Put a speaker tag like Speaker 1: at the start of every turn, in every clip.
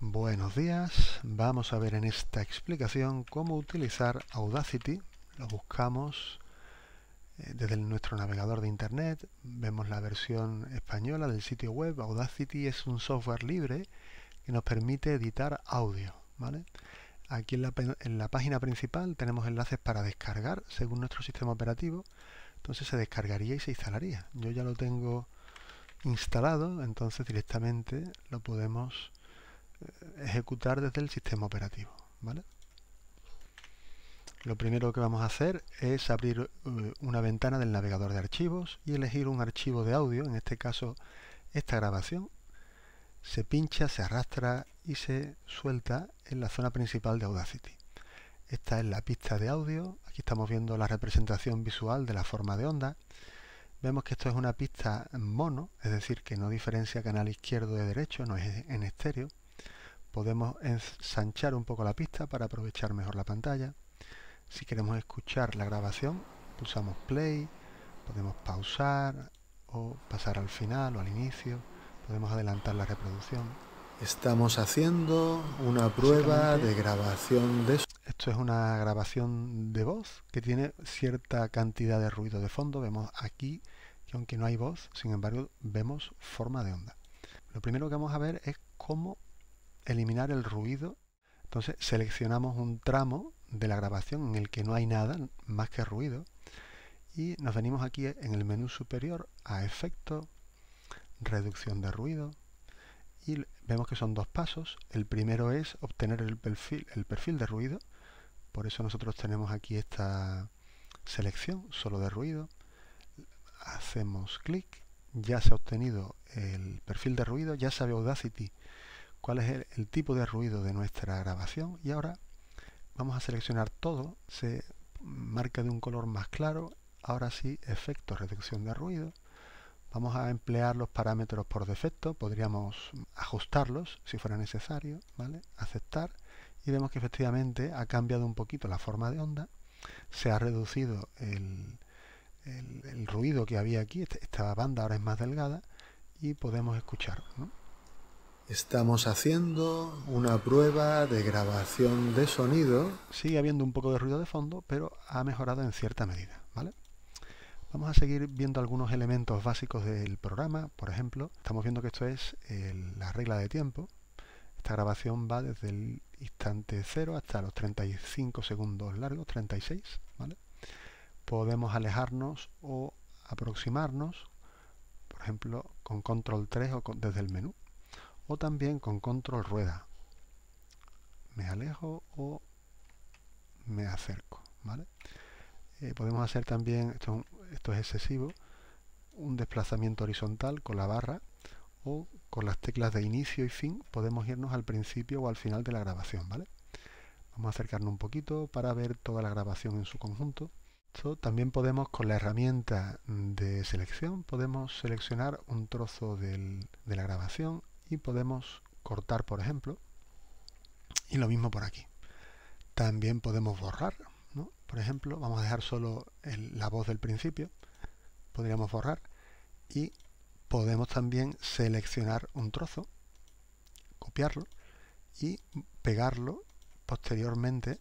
Speaker 1: Buenos días, vamos a ver en esta explicación cómo utilizar Audacity. Lo buscamos eh, desde nuestro navegador de internet, vemos la versión española del sitio web. Audacity es un software libre que nos permite editar audio. ¿vale? Aquí en la, en la página principal tenemos enlaces para descargar según nuestro sistema operativo. Entonces se descargaría y se instalaría. Yo ya lo tengo instalado, entonces directamente lo podemos ejecutar desde el sistema operativo. Lo primero que vamos a hacer es abrir eh, una ventana del navegador de archivos y elegir un archivo de audio, en este caso esta grabación. Se pincha, se arrastra y se suelta en la zona principal de Audacity. Esta es la pista de audio, aquí estamos viendo la representación visual de la forma de onda. Vemos que esto es una pista mono, es decir, que no diferencia canal izquierdo de derecho, no es en estéreo podemos ensanchar un poco la pista para aprovechar mejor la pantalla. Si queremos escuchar la grabación, pulsamos play, podemos pausar o pasar al final o al inicio, podemos adelantar la reproducción. Estamos haciendo una prueba de grabación de... Esto es una grabación de voz que tiene cierta cantidad de ruido de fondo. Vemos aquí que aunque no hay voz, sin embargo vemos forma de onda. Lo primero que vamos a ver es cómo eliminar el ruido, entonces seleccionamos un tramo de la grabación en el que no hay nada más que ruido y nos venimos aquí en el menú superior a efecto, reducción de ruido y vemos que son dos pasos. El primero es obtener el perfil, el perfil de ruido, por eso nosotros tenemos aquí esta selección solo de ruido. Hacemos clic, ya se ha obtenido el perfil de ruido, ya sabe Audacity cuál es el, tipo de ruido de nuestra grabación y ahora vamos a seleccionar todo, se marca de un color más claro, ahora sí efecto reducción de ruido, vamos a emplear los parámetros por defecto, podríamos ajustarlos si fuera necesario, ¿vale? aceptar y vemos que efectivamente ha cambiado un poquito la forma de onda, se ha reducido el, ruido que había aquí, este, esta banda ahora es más delgada y podemos escuchar. Estamos haciendo una prueba de grabación de sonido. Sigue habiendo un poco de ruido de fondo, pero ha mejorado en cierta medida, Vamos a seguir viendo algunos elementos básicos del programa. Por ejemplo, estamos viendo que esto es eh, la regla de tiempo. Esta grabación va desde el instante 0 hasta los 35 segundos largos, 36, Podemos alejarnos o aproximarnos, por ejemplo, con control 3 o desde el menú o también con control rueda. Me alejo o me acerco. Eh, podemos hacer también, esto, es excesivo, un desplazamiento horizontal con la barra o con las teclas de inicio y fin podemos irnos al principio o al final de la grabación. ¿vale? Vamos a acercarnos un poquito para ver toda la grabación en su conjunto. también podemos con la herramienta de selección, podemos seleccionar un trozo de la grabación y podemos cortar, por ejemplo, y lo mismo por aquí. También podemos borrar, ¿no? por ejemplo, vamos a dejar solo la voz del principio, podríamos borrar y podemos también seleccionar un trozo, copiarlo y pegarlo posteriormente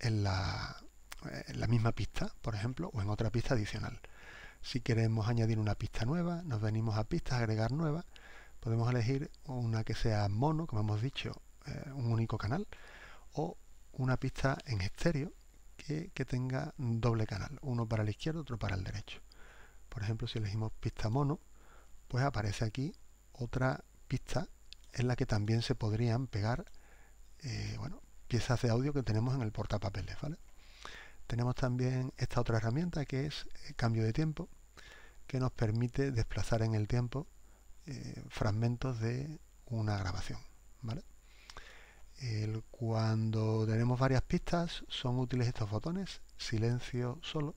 Speaker 1: en la, en la misma pista, por ejemplo, o en otra pista adicional. Si queremos añadir una pista nueva, nos venimos a pistas, agregar nueva podemos elegir una que sea mono, como hemos dicho, eh, un único canal, o una pista en estéreo que, tenga doble canal, uno para la izquierda, otro para el derecho. Por ejemplo, si elegimos pista mono, pues aparece aquí otra pista en la que también se podrían pegar eh, piezas de audio que tenemos en el portapapeles. ¿vale? Tenemos también esta otra herramienta que es eh, cambio de tiempo, que nos permite desplazar en el tiempo eh, fragmentos de una grabación. cuando tenemos varias pistas, son útiles estos botones, silencio solo,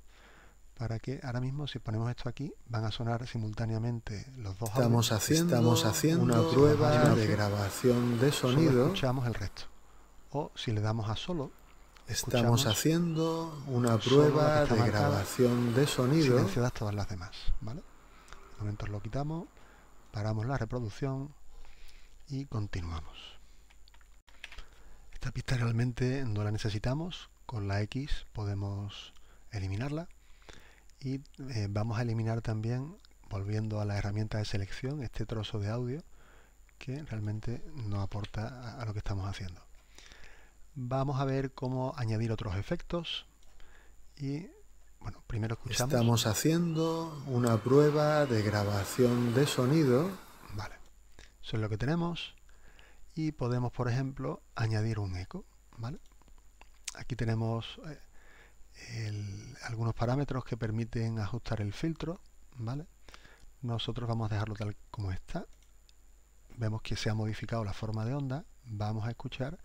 Speaker 1: para que ahora mismo si ponemos esto aquí van a sonar simultáneamente los dos estamos haciendo estamos haciendo una prueba de grabación de sonido echamos escuchamos el resto o si le damos a solo estamos haciendo una prueba de grabación de sonido silenciadas todas las demás vale lo quitamos paramos la reproducción y continuamos. Esta pista realmente no la necesitamos, con la X podemos eliminarla y eh, vamos a eliminar también, volviendo a la herramienta de selección, este trozo de audio que realmente no aporta a, lo que estamos haciendo. Vamos a ver cómo añadir otros efectos y bueno, primero escuchamos. Estamos haciendo una prueba de grabación de sonido. Vale. Eso es lo que tenemos. Y podemos, por ejemplo, añadir un eco. ¿Vale? Aquí tenemos eh, algunos parámetros que permiten ajustar el filtro. ¿Vale? Nosotros vamos a dejarlo tal como está. Vemos que se ha modificado la forma de onda. Vamos a escuchar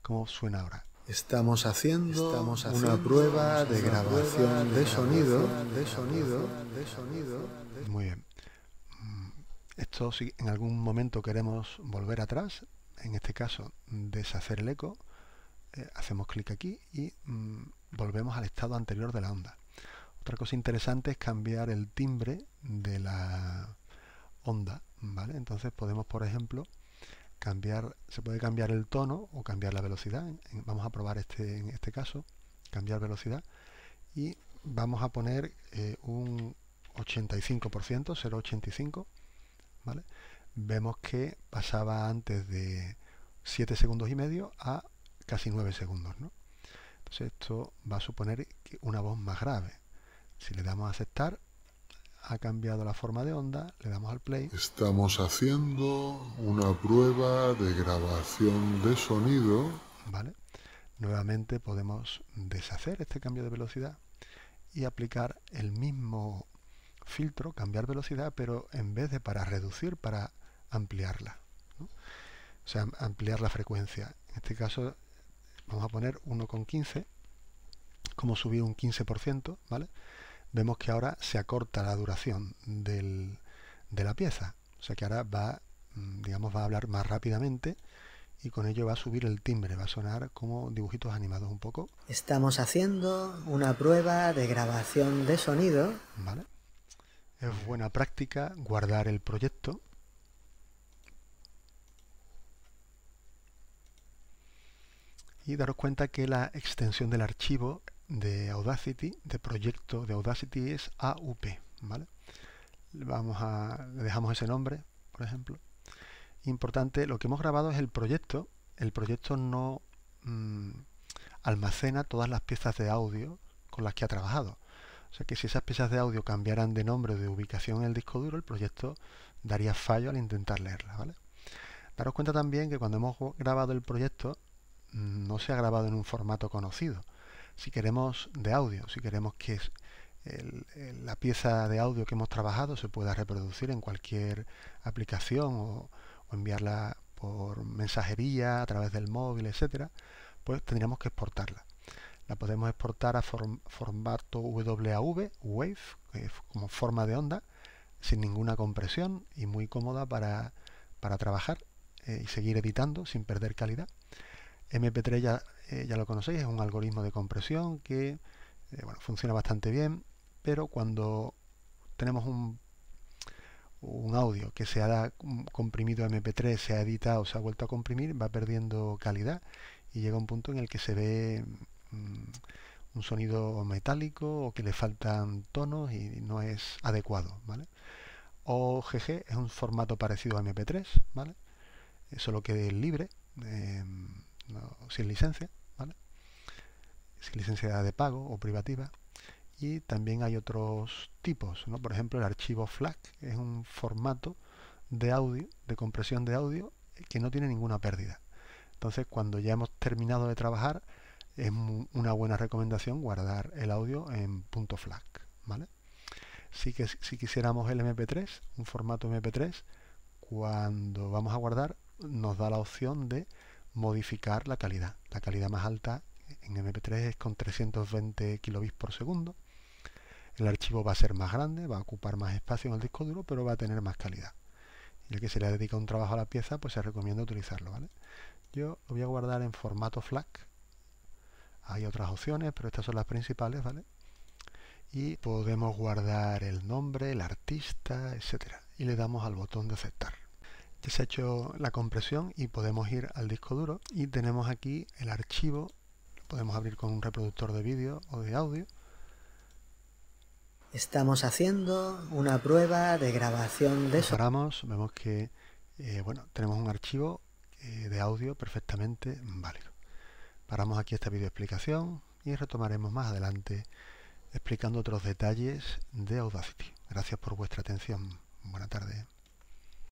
Speaker 1: cómo suena ahora. Estamos haciendo, Estamos una prueba de grabación de, sonido, de sonido, de sonido. Muy bien. Mm, esto si en algún momento queremos volver atrás, en este caso deshacer el eco, eh, hacemos clic aquí y mm, volvemos al estado anterior de la onda. Otra cosa interesante es cambiar el timbre de la onda, ¿vale? Entonces podemos, por ejemplo, cambiar, se puede cambiar el tono o cambiar la velocidad. Vamos a probar este, en este caso, cambiar velocidad. Y vamos a poner eh, un 85%, 0,85. ¿vale? Vemos que pasaba antes de 7 segundos y medio a casi 9 segundos. Entonces esto va a suponer una voz más grave. Si le damos a aceptar, ha cambiado la forma de onda, le damos al play. Estamos haciendo una prueba de grabación de sonido. Vale. Nuevamente podemos deshacer este cambio de velocidad y aplicar el mismo filtro, cambiar velocidad, pero en vez de para reducir, para ampliarla. O sea, ampliar la frecuencia. En este caso vamos a poner 1,15, como subir un 15%, ¿vale? vemos que ahora se acorta la duración de la pieza. O sea que ahora va, mm, digamos, va a hablar más rápidamente y con ello va a subir el timbre, va a sonar como dibujitos animados un poco. Estamos haciendo una prueba de grabación de sonido. Es buena práctica guardar el proyecto. Y daros cuenta que la extensión del archivo de Audacity, de proyecto de Audacity es AUP, ¿vale? Vamos a, le dejamos ese nombre, por ejemplo. Importante, lo que hemos grabado es el proyecto. El proyecto no mm, almacena todas las piezas de audio con las que ha trabajado. O sea que si esas piezas de audio cambiaran de nombre o de ubicación en el disco duro, el proyecto daría fallo al intentar leerlas, ¿vale? Daros cuenta también que cuando hemos grabado el proyecto, mm, no se ha grabado en un formato conocido si queremos, de audio, si queremos que la pieza de audio que hemos trabajado se pueda reproducir en cualquier aplicación o, enviarla por mensajería, a través del móvil, etcétera, pues tendríamos que exportarla. La podemos exportar a formato WAV, Wave, como forma de onda, sin ninguna compresión y muy cómoda para, trabajar eh, y seguir editando sin perder calidad. MP3 ya, eh, ya lo conocéis, es un algoritmo de compresión que eh, funciona bastante bien, pero cuando tenemos un, un audio que se ha comprimido MP3, se ha editado, se ha vuelto a comprimir, va perdiendo calidad y llega un punto en el que se ve mm, un sonido metálico o que le faltan tonos y no es adecuado, ¿vale? OGG es un formato parecido a MP3, ¿vale? Solo que es libre. Em, sin licencia, ¿vale? sin licencia de pago o privativa. Y también hay otros tipos, ¿no? por ejemplo el archivo FLAC es un formato de audio, de compresión de audio, eh, que no tiene ninguna pérdida. Entonces cuando ya hemos terminado de trabajar, es una buena recomendación guardar el audio en punto FLAC. ¿vale? que, si quisiéramos el MP3, un formato MP3, cuando vamos a guardar nos da la opción de modificar la calidad. La calidad más alta en MP3 es con 320 kilobits por segundo. El archivo va a ser más grande, va a ocupar más espacio en el disco duro, pero va a tener más calidad. y el que se le dedica un trabajo a la pieza, pues se recomienda utilizarlo, ¿vale? Yo lo voy a guardar en formato FLAC. Hay otras opciones, pero estas son las principales, ¿vale? Y podemos guardar el nombre, el artista, etcétera. Y le damos al botón de aceptar. Ya este se ha hecho la compresión y podemos ir al disco duro y tenemos aquí el archivo, lo podemos abrir con un reproductor de vídeo o de audio. Estamos haciendo una prueba de grabación de eso Paramos, vemos que eh, bueno, tenemos un archivo eh, de audio perfectamente válido. Paramos aquí esta explicación y retomaremos más adelante explicando otros detalles de Audacity. Gracias por vuestra atención. Buena tarde.